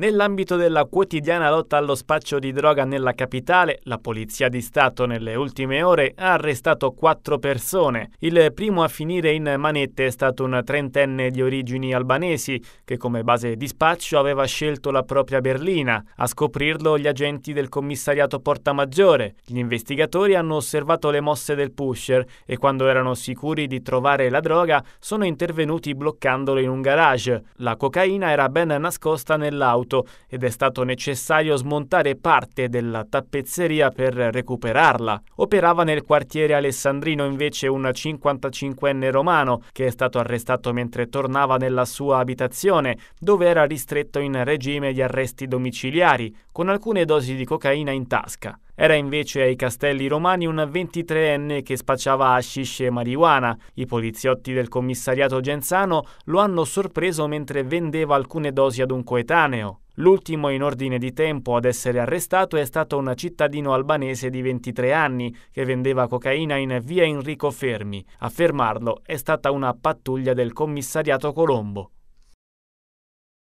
Nell'ambito della quotidiana lotta allo spaccio di droga nella capitale, la Polizia di Stato nelle ultime ore ha arrestato quattro persone. Il primo a finire in manette è stato un trentenne di origini albanesi che come base di spaccio aveva scelto la propria berlina. A scoprirlo gli agenti del commissariato Portamaggiore. Gli investigatori hanno osservato le mosse del pusher e quando erano sicuri di trovare la droga sono intervenuti bloccandolo in un garage. La cocaina era ben nascosta nell'auto sbattuto ed è stato necessario smontare parte della tappezzeria per recuperarla. Operava nel quartiere alessandrino invece un 55enne romano che è stato arrestato mentre tornava nella sua abitazione dove era ristretto in regime di arresti domiciliari con alcune dosi di cocaina in tasca. Era invece ai castelli romani un 23enne che spacciava hashish e marijuana. I poliziotti del commissariato Genzano lo hanno sorpreso mentre vendeva alcune dosi ad un coetaneo. L'ultimo in ordine di tempo ad essere arrestato è stato un cittadino albanese di 23 anni che vendeva cocaina in via Enrico Fermi. A fermarlo è stata una pattuglia del commissariato Colombo.